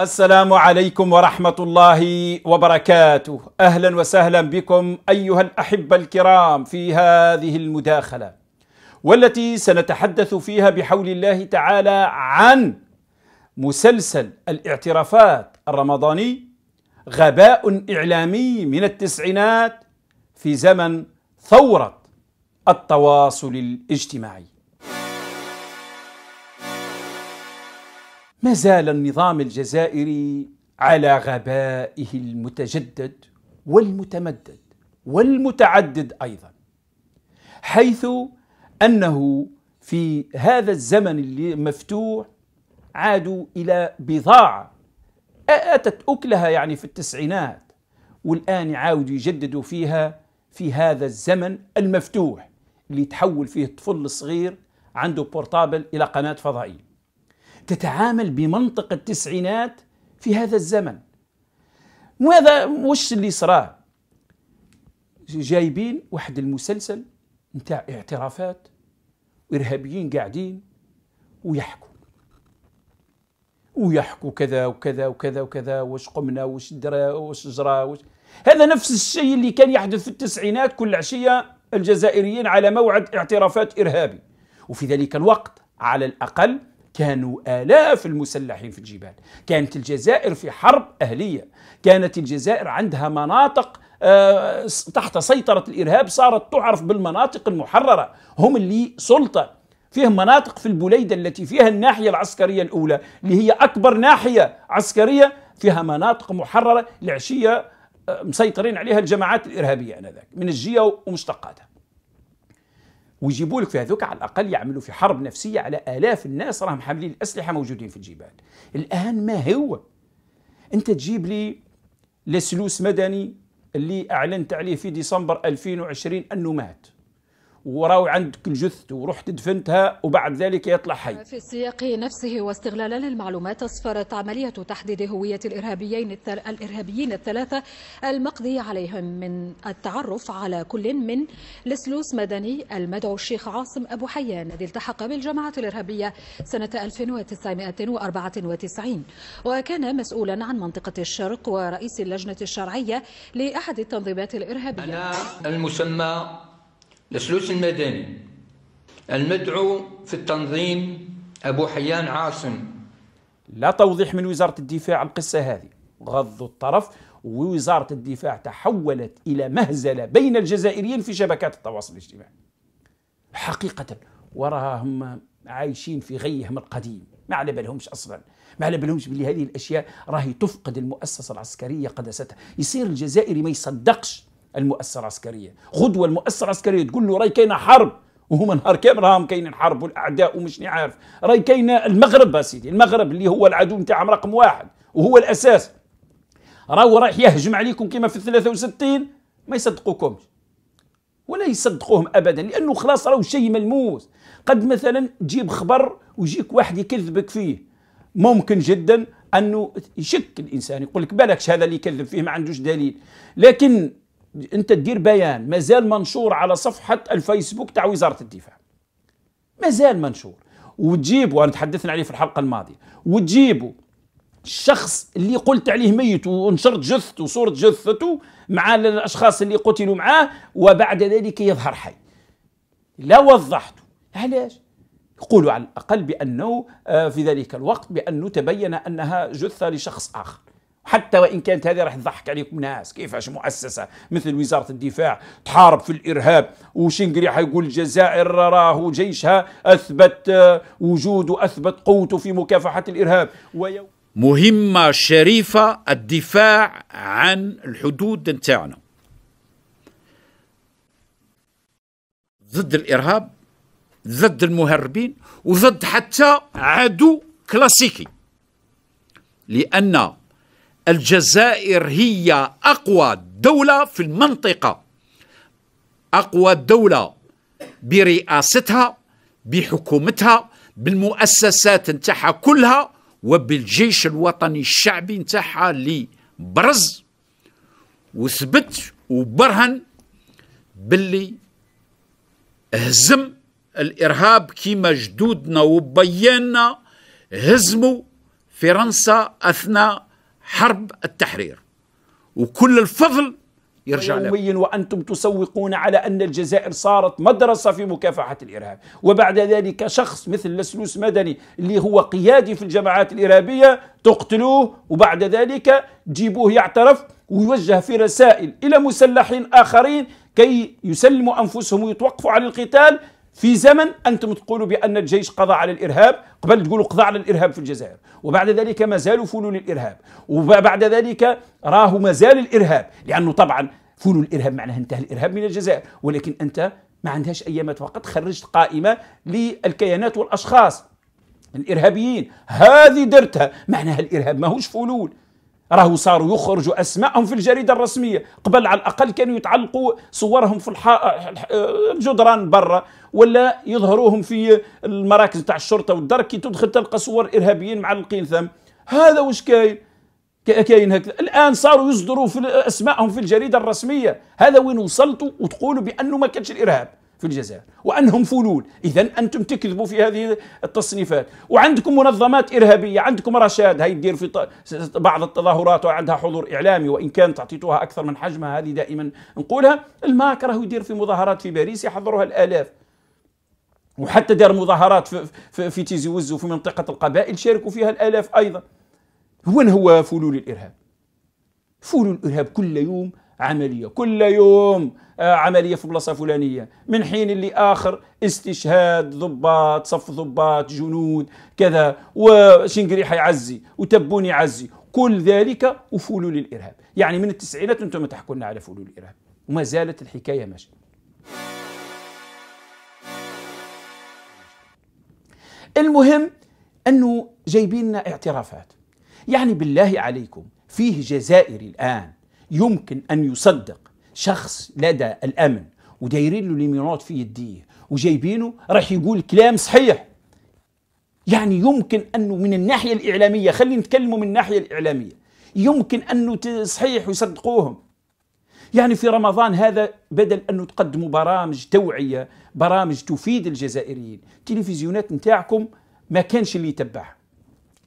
السلام عليكم ورحمة الله وبركاته أهلا وسهلا بكم أيها الأحبة الكرام في هذه المداخلة والتي سنتحدث فيها بحول الله تعالى عن مسلسل الاعترافات الرمضاني غباء إعلامي من التسعينات في زمن ثورة التواصل الاجتماعي ما زال النظام الجزائري على غبائه المتجدد والمتمدد والمتعدد ايضا حيث انه في هذا الزمن المفتوح عادوا الى بضاعه اتت اكلها يعني في التسعينات والان يعاودوا يجددوا فيها في هذا الزمن المفتوح اللي تحول فيه الطفل الصغير عنده بورتابل الى قناه فضائيه تتعامل بمنطق التسعينات في هذا الزمن وهذا وش اللي صرا جايبين واحد المسلسل نتاع اعترافات وارهابيين قاعدين ويحكوا ويحكوا كذا وكذا وكذا وكذا واش قمنا واش درا واش جرى وش هذا نفس الشيء اللي كان يحدث في التسعينات كل عشيه الجزائريين على موعد اعترافات ارهابي وفي ذلك الوقت على الاقل كانوا آلاف المسلحين في الجبال كانت الجزائر في حرب أهلية كانت الجزائر عندها مناطق آه، تحت سيطرة الإرهاب صارت تعرف بالمناطق المحررة هم اللي سلطة فيهم مناطق في البليدة التي فيها الناحية العسكرية الأولى اللي هي أكبر ناحية عسكرية فيها مناطق محررة العشية آه، مسيطرين عليها الجماعات الإرهابية آنذاك من الجية ومشتقاتها ويجيبوا لك في هذوك على الاقل يعملوا في حرب نفسيه على الاف الناس راهم حاملين الاسلحه موجودين في الجبال الان ما هو انت تجيب لي لسلوس مدني اللي اعلنت عليه في ديسمبر 2020 انه مات وراو عندك الجثة ورحت دفنتها وبعد ذلك يطلع حي في السياق نفسه واستغلالا للمعلومات أسفرت عملية تحديد هوية الإرهابيين الإرهابيين الثلاثة المقضي عليهم من التعرف على كل من لسلوس مدني المدعو الشيخ عاصم أبو حيان الذي التحق بالجماعة الإرهابية سنة 1994 وكان مسؤولا عن منطقة الشرق ورئيس اللجنة الشرعية لأحد التنظيمات الإرهابية أنا المسمى السلوس المدني المدعو في التنظيم أبو حيان عاصم لا توضيح من وزارة الدفاع القصة هذه غض الطرف ووزارة الدفاع تحولت إلى مهزلة بين الجزائريين في شبكات التواصل الاجتماعي حقيقة وراها هم عايشين في غيهم القديم ما على بالهمش أصلا ما على بالهمش بلي هذه الأشياء راهي تفقد المؤسسة العسكرية قداستها يصير الجزائري ما يصدقش المؤسسه العسكريه غدوه المؤسسه العسكريه تقول له راي كاينه حرب وهما نهار كامل راهم كاينين حرب والاعداء ومش عارف راي كاينه المغرب سيدي المغرب اللي هو العدو نتاعهم رقم واحد وهو الاساس راهو رايح يهجم عليكم كما في ال 63 ما يصدقوكمش ولا يصدقوهم ابدا لانه خلاص راهو شيء ملموس قد مثلا تجيب خبر ويجيك واحد يكذبك فيه ممكن جدا انه يشك الانسان يقول لك بالكش هذا اللي يكذب فيه ما عندوش دليل لكن انت تدير بيان مازال منشور على صفحه الفيسبوك تاع وزاره الدفاع مازال منشور وتجيبوا وانا تحدثنا عليه في الحلقه الماضيه وتجيبوا الشخص اللي قلت عليه ميت ونشرت جثته وصوره جثته مع الاشخاص اللي قتلوا معاه وبعد ذلك يظهر حي لا وضحته علاش يقولوا على الاقل بانه آه، في ذلك الوقت بانه تبين انها جثه لشخص اخر حتى وان كانت هذه راح تضحك عليكم ناس كيفاش مؤسسه مثل وزاره الدفاع تحارب في الارهاب وشنقري حيقول الجزائر راه جيشها اثبت آه، وجوده واثبت قوته في مكافحه الارهاب ويو... مهمه شريفه الدفاع عن الحدود نتاعنا ضد الارهاب ضد المهربين وضد حتى عدو كلاسيكي لان الجزائر هي أقوى دولة في المنطقة أقوى دولة برئاستها بحكومتها بالمؤسسات نتاعها كلها وبالجيش الوطني الشعبي نتاعها اللي برز وثبت وبرهن باللي هزم الارهاب كيما جدودنا وبينا هزموا فرنسا اثناء حرب التحرير وكل الفضل يرجع يوميا وانتم تسوقون على ان الجزائر صارت مدرسه في مكافحه الارهاب، وبعد ذلك شخص مثل لسلوس مدني اللي هو قيادي في الجماعات الارهابيه تقتلوه وبعد ذلك تجيبوه يعترف ويوجه في رسائل الى مسلحين اخرين كي يسلموا انفسهم ويتوقفوا عن القتال في زمن انتم تقولوا بان الجيش قضى على الارهاب قبل تقولوا قضى على الارهاب في الجزائر وبعد ذلك ما زالوا فنون الارهاب وبعد ذلك راه ما زال الارهاب لانه طبعا فنون الارهاب معناها انتهى الارهاب من الجزائر ولكن انت ما عندهاش ايامات فقط خرجت قائمه للكيانات والاشخاص الارهابيين هذه درتها معناها الارهاب ماهوش فلول راهو صاروا يخرجوا اسمائهم في الجريده الرسميه قبل على الاقل كانوا يتعلقوا صورهم في آه، الجدران برا ولا يظهروهم في المراكز تاع الشرطه والدرك كي تدخل تلقى صور ارهابيين معلقين ثم هذا واش كاين كاين هكذا الان صاروا يصدروا في اسمائهم في الجريده الرسميه هذا وين وصلتوا وتقولوا بانه ما كانش الارهاب في الجزائر وأنهم فلول إذا أنتم تكذبوا في هذه التصنيفات وعندكم منظمات إرهابية عندكم رشاد هي تدير في بعض التظاهرات وعندها حضور إعلامي وإن كانت أعطيتوها أكثر من حجمها هذه دائما نقولها الماك راهو يدير في مظاهرات في باريس يحضروها الآلاف وحتى دار مظاهرات في, في, في تيزي وز وفي منطقة القبائل شاركوا فيها الآلاف أيضا وين هو فلول الإرهاب؟ فلول الإرهاب كل يوم عملية كل يوم آه، عملية في بلاصة فلانية من حين لآخر استشهاد ضباط صف ضباط جنود كذا وشنقريحة يعزي وتبون يعزي كل ذلك وفلول الإرهاب يعني من التسعينات أنتم تحكوا لنا على فلول الإرهاب وما زالت الحكاية ماشية المهم أنه جايبين لنا اعترافات يعني بالله عليكم فيه جزائري الآن يمكن أن يصدق شخص لدى الأمن ودايرين له ليميرات في يديه وجايبينه راح يقول كلام صحيح يعني يمكن أنه من الناحية الإعلامية خلينا نتكلموا من الناحية الإعلامية يمكن أنه صحيح ويصدقوهم يعني في رمضان هذا بدل أنه تقدموا برامج توعية برامج تفيد الجزائريين التلفزيونات نتاعكم ما كانش اللي يتبعها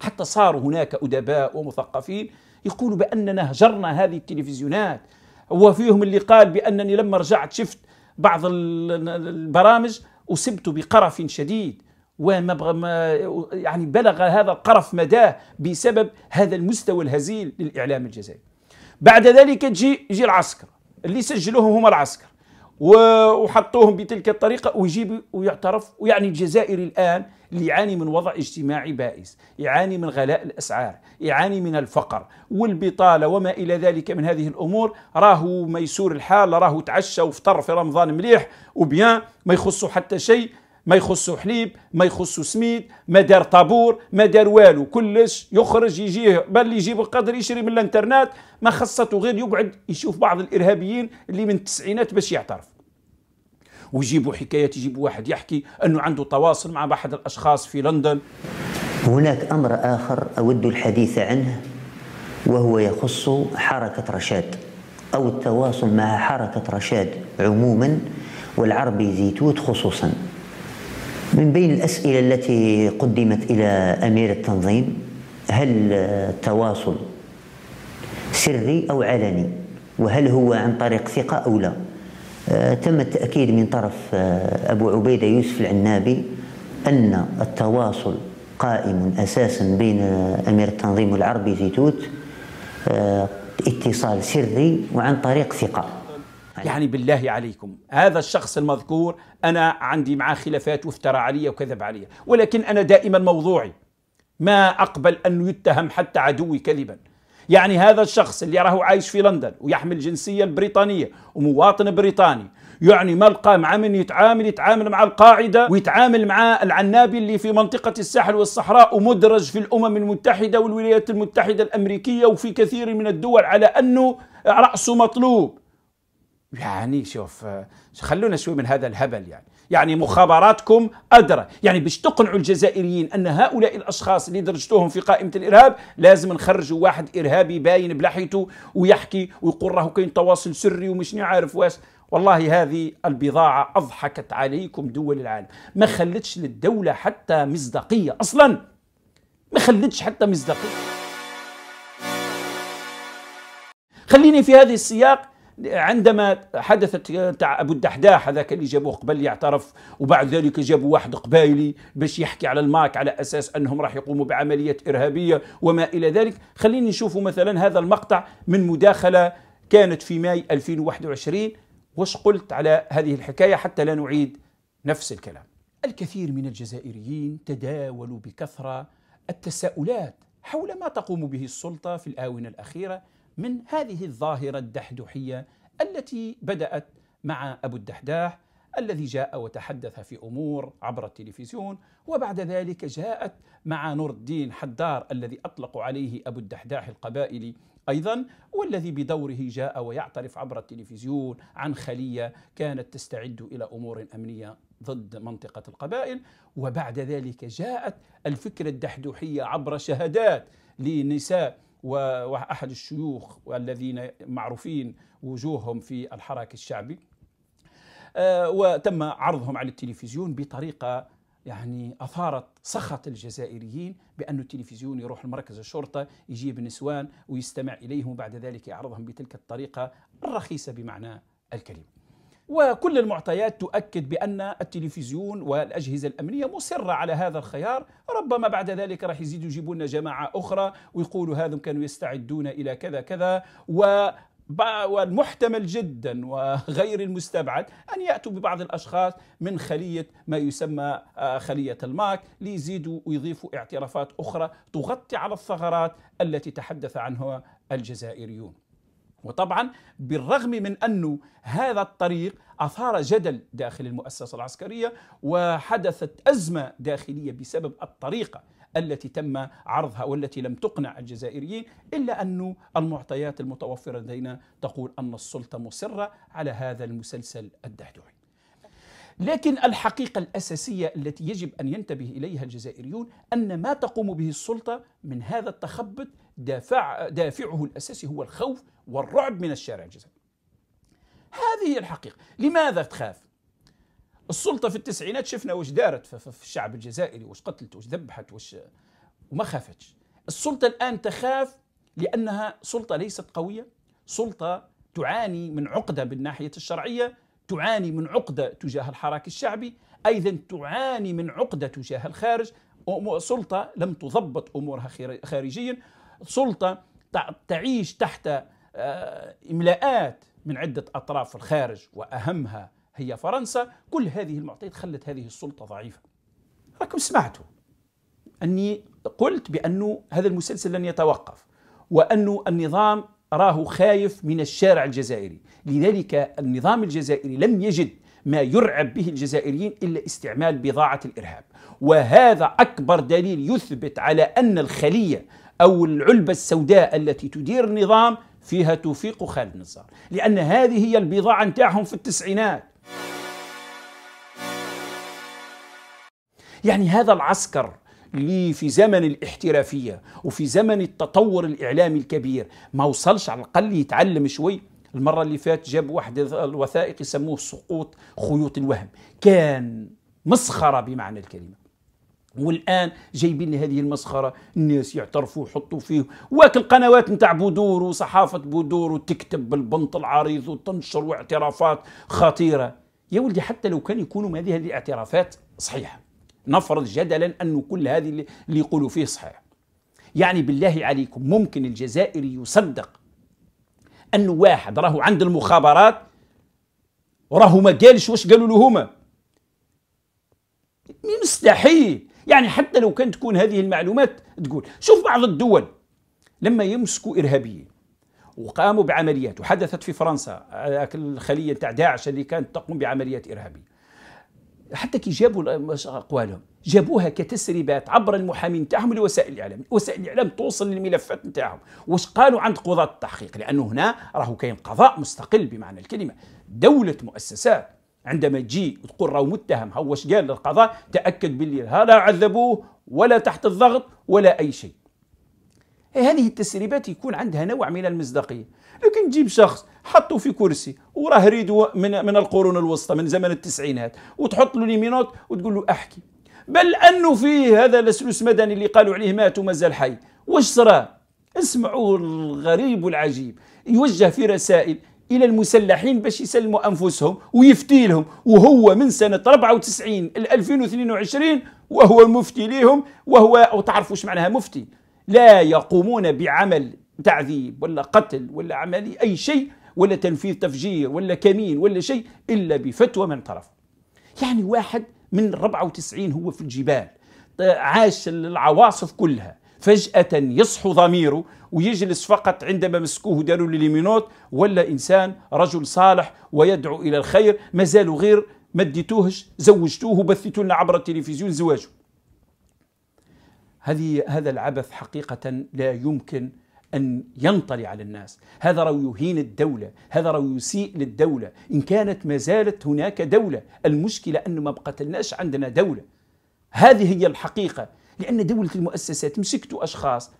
حتى صاروا هناك أدباء ومثقفين يقولوا بأننا هجرنا هذه التلفزيونات وفيهم اللي قال بأنني لما رجعت شفت بعض البرامج أصبت بقرف شديد وما ما يعني بلغ هذا القرف مداه بسبب هذا المستوى الهزيل للإعلام الجزائري بعد ذلك تجي يجي العسكر اللي سجلوهم هما العسكر وحطوهم بتلك الطريقة ويجيبوا ويعترف ويعني الجزائري الآن اللي يعاني من وضع اجتماعي بائس يعاني من غلاء الأسعار يعاني من الفقر والبطالة وما إلى ذلك من هذه الأمور راهو ميسور الحال راهو تعشى وفطر في رمضان مليح وبيان ما يخصه حتى شيء ما يخصه حليب ما يخصه سميد ما دار طابور ما دار والو كلش يخرج يجيه بل يجيب القدر يشري من الانترنت ما خصته غير يقعد يشوف بعض الارهابيين اللي من التسعينات باش يعترف ويجيبوا حكايات يجيبوا واحد يحكي أنه عنده تواصل مع أحد الأشخاص في لندن هناك أمر آخر أود الحديث عنه وهو يخص حركة رشاد أو التواصل مع حركة رشاد عموما والعربي زيتوت خصوصا من بين الأسئلة التي قدمت إلى أمير التنظيم هل التواصل سري أو علني وهل هو عن طريق ثقة أو لا آه، تم التأكيد من طرف آه، أبو عبيدة يوسف العنابي أن التواصل قائم أساسا بين آه، أمير التنظيم العربي زيتوت اتصال سري وعن طريق ثقة يعني بالله عليكم هذا الشخص المذكور أنا عندي معاه خلافات وافترى علي وكذب علي ولكن أنا دائما موضوعي ما أقبل أن يتهم حتى عدوي كذبا يعني هذا الشخص اللي راه عايش في لندن ويحمل الجنسية البريطانية ومواطن بريطاني يعني ما لقى مع من يتعامل يتعامل مع القاعدة ويتعامل مع العنابي اللي في منطقة الساحل والصحراء ومدرج في الأمم المتحدة والولايات المتحدة الأمريكية وفي كثير من الدول على أنه رأسه مطلوب يعني شوف خلونا شوي من هذا الهبل يعني يعني مخابراتكم أدرى يعني باش تقنعوا الجزائريين أن هؤلاء الأشخاص اللي درجتوهم في قائمة الإرهاب لازم نخرجوا واحد إرهابي باين بلحيته ويحكي ويقول راه كاين تواصل سري ومش عارف واش والله هذه البضاعة أضحكت عليكم دول العالم ما خلتش للدولة حتى مصداقية أصلا ما خلتش حتى مصداقية خليني في هذه السياق عندما حدثت تاع ابو الدحداح هذاك اللي جابوه قبل يعترف وبعد ذلك جابوا واحد قبايلي باش يحكي على الماك على اساس انهم راح يقوموا بعمليه ارهابيه وما الى ذلك خليني نشوفوا مثلا هذا المقطع من مداخله كانت في ماي 2021 واش قلت على هذه الحكايه حتى لا نعيد نفس الكلام الكثير من الجزائريين تداولوا بكثره التساؤلات حول ما تقوم به السلطه في الاونه الاخيره من هذه الظاهرة الدحدحية التي بدأت مع أبو الدحداح الذي جاء وتحدث في امور عبر التلفزيون وبعد ذلك جاءت مع نور الدين حدار الذي اطلقوا عليه ابو الدحداح القبائلي ايضا والذي بدوره جاء ويعترف عبر التلفزيون عن خليه كانت تستعد الى امور امنيه ضد منطقه القبائل وبعد ذلك جاءت الفكره الدحدوحيه عبر شهادات لنساء وأحد الشيوخ الذين معروفين وجوههم في الحراك الشعبي آه، وتم عرضهم على التلفزيون بطريقة يعني أثارت سخط الجزائريين بأن التلفزيون يروح لمركز الشرطة يجيب نسوان ويستمع إليهم وبعد ذلك يعرضهم بتلك الطريقة الرخيصة بمعنى الكلمة وكل المعطيات تؤكد بأن التلفزيون والأجهزة الأمنية مصرة على هذا الخيار ربما بعد ذلك راح يزيدوا يجيبوا لنا جماعة أخرى ويقولوا هذم كانوا يستعدون إلى كذا كذا و والمحتمل جدا وغير المستبعد ان ياتوا ببعض الاشخاص من خليه ما يسمى آه، خليه الماك ليزيدوا ويضيفوا اعترافات اخرى تغطي على الثغرات التي تحدث عنها الجزائريون. وطبعا بالرغم من أنه هذا الطريق أثار جدل داخل المؤسسة العسكرية وحدثت أزمة داخلية بسبب الطريقة التي تم عرضها والتي لم تقنع الجزائريين إلا أن المعطيات المتوفرة لدينا تقول أن السلطة مصرة على هذا المسلسل الدحدوعي لكن الحقيقة الأساسية التي يجب أن ينتبه إليها الجزائريون أن ما تقوم به السلطة من هذا التخبط دافع دافعه الأساسي هو الخوف والرعب من الشارع الجزائري هذه هي الحقيقة لماذا تخاف السلطة في التسعينات شفنا واش دارت في الشعب الجزائري واش قتلت واش ذبحت واش وما خافتش السلطة الآن تخاف لأنها سلطة ليست قوية سلطة تعاني من عقدة من الشرعية تعاني من عقدة تجاه الحراك الشعبي أيضا تعاني من عقدة تجاه الخارج سلطة لم تضبط أمورها خارجيا سلطة تعيش تحت آه، إملاءات من عدة أطراف في الخارج وأهمها هي فرنسا كل هذه المعطيات خلت هذه السلطة ضعيفة راكم سمعتوا أني قلت بأنه هذا المسلسل لن يتوقف وأنه النظام راه خايف من الشارع الجزائري لذلك النظام الجزائري لم يجد ما يرعب به الجزائريين إلا استعمال بضاعة الإرهاب وهذا أكبر دليل يثبت على أن الخلية أو العلبة السوداء التي تدير النظام فيها توفيق خالد نزار لأن هذه هي البضاعة نتاعهم في التسعينات يعني هذا العسكر اللي في زمن الاحترافية وفي زمن التطور الإعلامي الكبير ما وصلش على الأقل يتعلم شوي المرة اللي فات جاب واحد الوثائق يسموه سقوط خيوط الوهم كان مسخرة بمعنى الكلمة والان جايبين هذه المسخره الناس يعترفوا ويحطوا فيه واك القنوات نتاع بودور وصحافه بودور وتكتب بالبنط العريض وتنشر واعترافات خطيره يا ولدي حتى لو كان يكونوا هذه هذه الاعترافات صحيحه نفرض جدلا انه كل هذه اللي يقولوا فيه صحيح يعني بالله عليكم ممكن الجزائري يصدق أن واحد راهو عند المخابرات وراهو ما قالش واش قالوا له هما مستحيل يعني حتى لو كانت تكون هذه المعلومات تقول شوف بعض الدول لما يمسكوا إرهابيين وقاموا بعمليات وحدثت في فرنسا آه، الخلية تاع داعش اللي كانت تقوم بعمليات إرهابية حتى كي جابوا أقوالهم جابوها كتسريبات عبر المحامين تاعهم لوسائل الإعلام وسائل الإعلام توصل للملفات نتاعهم واش قالوا عند قضاة التحقيق لأنه هنا راهو كاين قضاء مستقل بمعنى الكلمة دولة مؤسسات عندما تجي وتقول راه متهم هو واش قال للقضاء تاكد باللي لا عذبوه ولا تحت الضغط ولا اي شيء إيه، هذه التسريبات يكون عندها نوع من المصداقيه لكن تجيب شخص حطه في كرسي وراه ريدو من من القرون الوسطى من زمن التسعينات وتحط له ليمينوت وتقول له احكي بل انه في هذا لسلوس مدني اللي قالوا عليه مات ومازال حي واش صرا اسمعوا الغريب والعجيب يوجه في رسائل الى المسلحين باش يسلموا انفسهم ويفتي لهم وهو من سنه 94 ل 2022 وهو مفتي لهم وهو او تعرفوا ايش معناها مفتي لا يقومون بعمل تعذيب ولا قتل ولا عمل اي شيء ولا تنفيذ تفجير ولا كمين ولا شيء الا بفتوى من طرف يعني واحد من 94 هو في الجبال عاش العواصف كلها فجأة يصحو ضميره ويجلس فقط عندما مسكوه داروا ليمينوت ولا إنسان رجل صالح ويدعو إلى الخير ما زالوا غير ما اديتوهش زوجتوه وبثيتوا لنا عبر التلفزيون زواجه هذه هذا العبث حقيقة لا يمكن أن ينطلي على الناس هذا رو يهين الدولة هذا رو يسيء للدولة إن كانت ما زالت هناك دولة المشكلة أنه ما بقتلناش عندنا دولة هذه هي الحقيقة لأن دولة المؤسسات مسكتوا أشخاص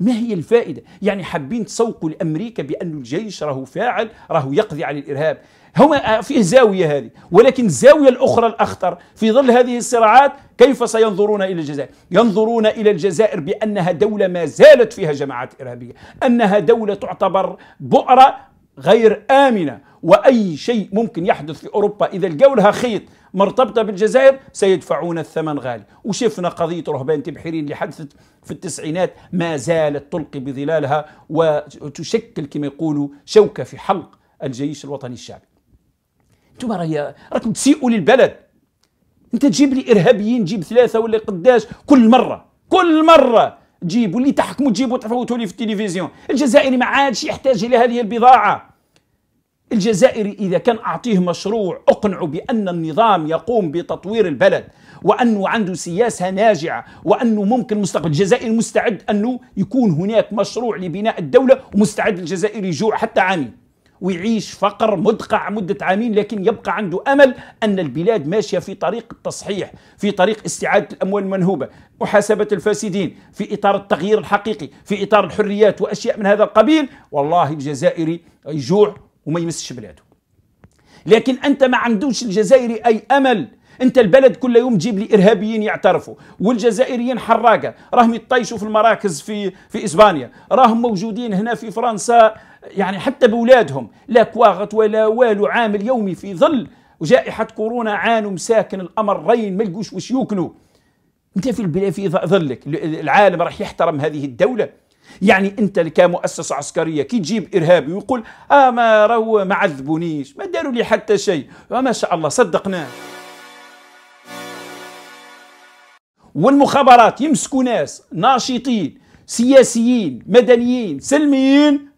ما هي الفائدة؟ يعني حابين تسوقوا لأمريكا بأن الجيش راهو فاعل راهو يقضي على الإرهاب هما فيه زاوية هذه ولكن الزاوية الأخرى الأخطر في ظل هذه الصراعات كيف سينظرون إلى الجزائر؟ ينظرون إلى الجزائر بأنها دولة ما زالت فيها جماعات إرهابية أنها دولة تعتبر بؤرة غير آمنة وأي شيء ممكن يحدث في أوروبا إذا الجوله لها خيط مرتبطة بالجزائر سيدفعون الثمن غالي وشفنا قضية رهبان تبحيرين اللي حدثت في التسعينات ما زالت تلقي بظلالها وتشكل كما يقولوا شوكة في حلق الجيش الوطني الشعبي انتم راكم تسيئوا للبلد انت تجيب لي ارهابيين تجيب ثلاثه ولا قداش كل مره كل مره تجيبوا اللي تحكموا تجيبوا تفوتوا لي في التلفزيون الجزائري ما عادش يحتاج الى هذه البضاعه الجزائري إذا كان أعطيه مشروع أقنعه بأن النظام يقوم بتطوير البلد وأنه عنده سياسة ناجعة وأنه ممكن مستقبل الجزائر مستعد أنه يكون هناك مشروع لبناء الدولة ومستعد الجزائر يجوع حتى عامين ويعيش فقر مدقع مدة عامين لكن يبقى عنده أمل أن البلاد ماشية في طريق التصحيح في طريق استعادة الأموال المنهوبة محاسبة الفاسدين في إطار التغيير الحقيقي في إطار الحريات وأشياء من هذا القبيل والله الجزائري يجوع وما يمسش بلاده لكن انت ما عندوش الجزائري اي امل انت البلد كل يوم تجيب لي ارهابيين يعترفوا والجزائريين حراقه راهم يطيشوا في المراكز في في اسبانيا راهم موجودين هنا في فرنسا يعني حتى بولادهم لا كواغت ولا والو عامل يومي في ظل وجائحه كورونا عانوا مساكن الامر رين ما لقوش واش يوكلوا انت في في ظلك العالم راح يحترم هذه الدوله يعني انت كمؤسسه عسكريه كي تجيب ارهابي ويقول اه ما راهو ما عذبونيش ما داروا لي حتى شيء وما آه، شاء الله صدقناه والمخابرات يمسكوا ناس ناشطين سياسيين مدنيين سلميين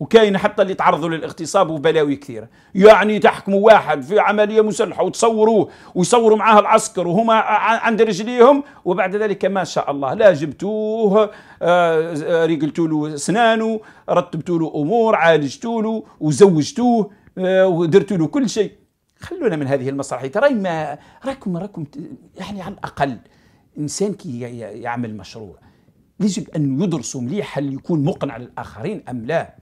وكاين حتى اللي تعرضوا للاغتصاب وبلاوي كثيره يعني تحكموا واحد في عمليه مسلحه وتصوروه ويصوروا معاه العسكر وهما عند رجليهم وبعد ذلك ما شاء الله لا جبتوه آه، آه، رجلتوا له اسنانه رتبتوا له امور عالجتوا له وزوجتوه آه، ودرتوا له كل شيء خلونا من هذه المسرحيه ترى ما راكم راكم يعني على الاقل انسان كي يعمل مشروع يجب ان يدرسوا مليح هل يكون مقنع للاخرين ام لا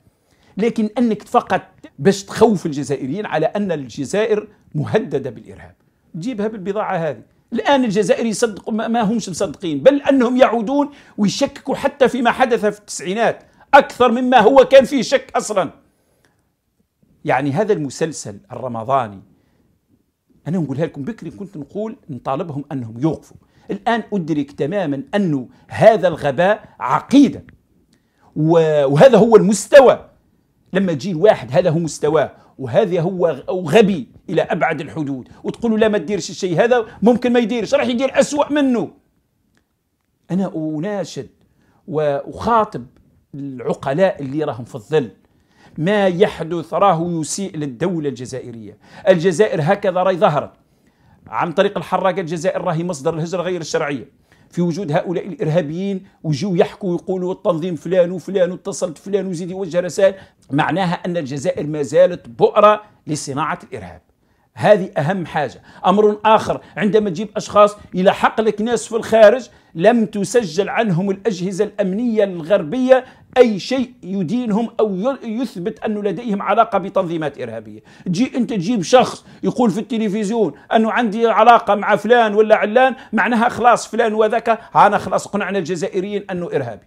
لكن أنك فقط باش تخوف الجزائريين على أن الجزائر مهددة بالإرهاب جيبها بالبضاعة هذه الآن الجزائري يصدقوا ما همش مصدقين بل أنهم يعودون ويشككوا حتى فيما حدث في التسعينات أكثر مما هو كان فيه شك أصلا يعني هذا المسلسل الرمضاني أنا نقولها لكم بكري كنت نقول نطالبهم أنهم يوقفوا الآن أدرك تماما أنه هذا الغباء عقيدة وهذا هو المستوى لما تجي الواحد هذا هو مستواه وهذا هو غبي الى ابعد الحدود وتقول له لا ما تديرش الشيء هذا ممكن ما يديرش راح يدير اسوا منه انا اناشد واخاطب العقلاء اللي راهم في الظل ما يحدث راه يسيء للدولة الجزائرية الجزائر هكذا راهي ظهرت عن طريق الحراك الجزائر راهي مصدر الهجرة غير الشرعية في وجود هؤلاء الارهابيين وجيو يحكوا ويقولوا التنظيم فلان وفلان واتصلت فلان وزيد يوجه رسائل معناها ان الجزائر ما زالت بؤره لصناعه الارهاب هذه أهم حاجة أمر آخر عندما تجيب أشخاص إلى حقلك ناس في الخارج لم تسجل عنهم الأجهزة الأمنية الغربية أي شيء يدينهم أو يثبت أنه لديهم علاقة بتنظيمات إرهابية تجي أنت تجيب شخص يقول في التلفزيون أنه عندي علاقة مع فلان ولا علان معناها خلاص فلان وذاك أنا خلاص قنعنا الجزائريين أنه إرهابي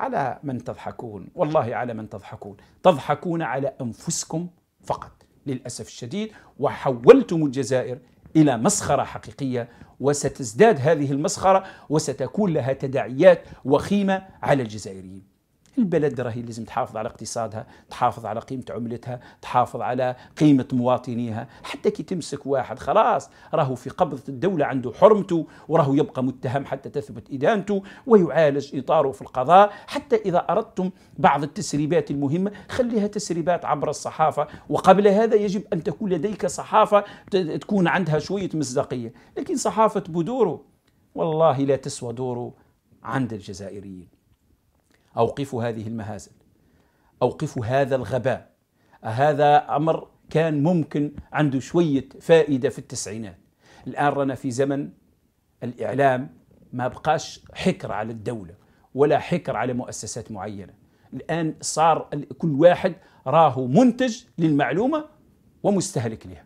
على من تضحكون والله على من تضحكون تضحكون على أنفسكم فقط للأسف الشديد وحولتم الجزائر إلى مسخرة حقيقية وستزداد هذه المسخرة وستكون لها تداعيات وخيمة على الجزائريين البلد راهي لازم تحافظ على اقتصادها تحافظ على قيمة عملتها تحافظ على قيمة مواطنيها حتى كي تمسك واحد خلاص راهو في قبضة الدولة عنده حرمته وراهو يبقى متهم حتى تثبت إدانته ويعالج إطاره في القضاء حتى إذا أردتم بعض التسريبات المهمة خليها تسريبات عبر الصحافة وقبل هذا يجب أن تكون لديك صحافة تكون عندها شوية مصداقية لكن صحافة بدوره والله لا تسوى دوره عند الجزائريين أوقفوا هذه المهازل أوقفوا هذا الغباء هذا أمر كان ممكن عنده شوية فائدة في التسعينات الآن رنا في زمن الإعلام ما بقاش حكر على الدولة ولا حكر على مؤسسات معينة الآن صار كل واحد راهو منتج للمعلومة ومستهلك لها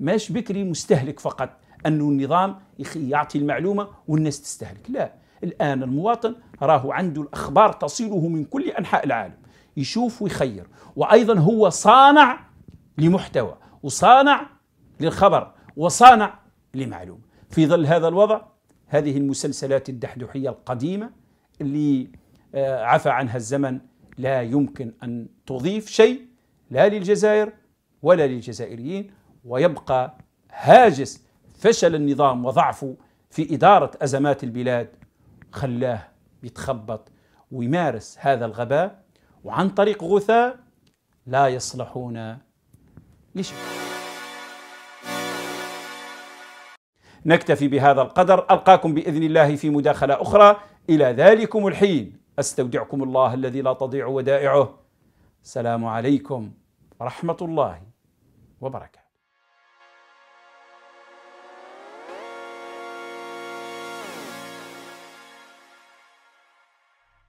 ماش بكري مستهلك فقط أنه النظام يعطي المعلومة والناس تستهلك لا الآن المواطن راه عنده الأخبار تصله من كل أنحاء العالم يشوف ويخير وأيضا هو صانع لمحتوى وصانع للخبر وصانع لمعلومة في ظل هذا الوضع هذه المسلسلات الدحدحية القديمة اللي آه، عفى عنها الزمن لا يمكن أن تضيف شيء لا للجزائر ولا للجزائريين ويبقى هاجس فشل النظام وضعفه في إدارة أزمات البلاد خلاه يتخبط ويمارس هذا الغباء وعن طريق غثاء لا يصلحون لشيء نكتفي بهذا القدر ألقاكم بإذن الله في مداخلة أخرى إلى ذلكم الحين أستودعكم الله الذي لا تضيع ودائعه السلام عليكم ورحمة الله وبركاته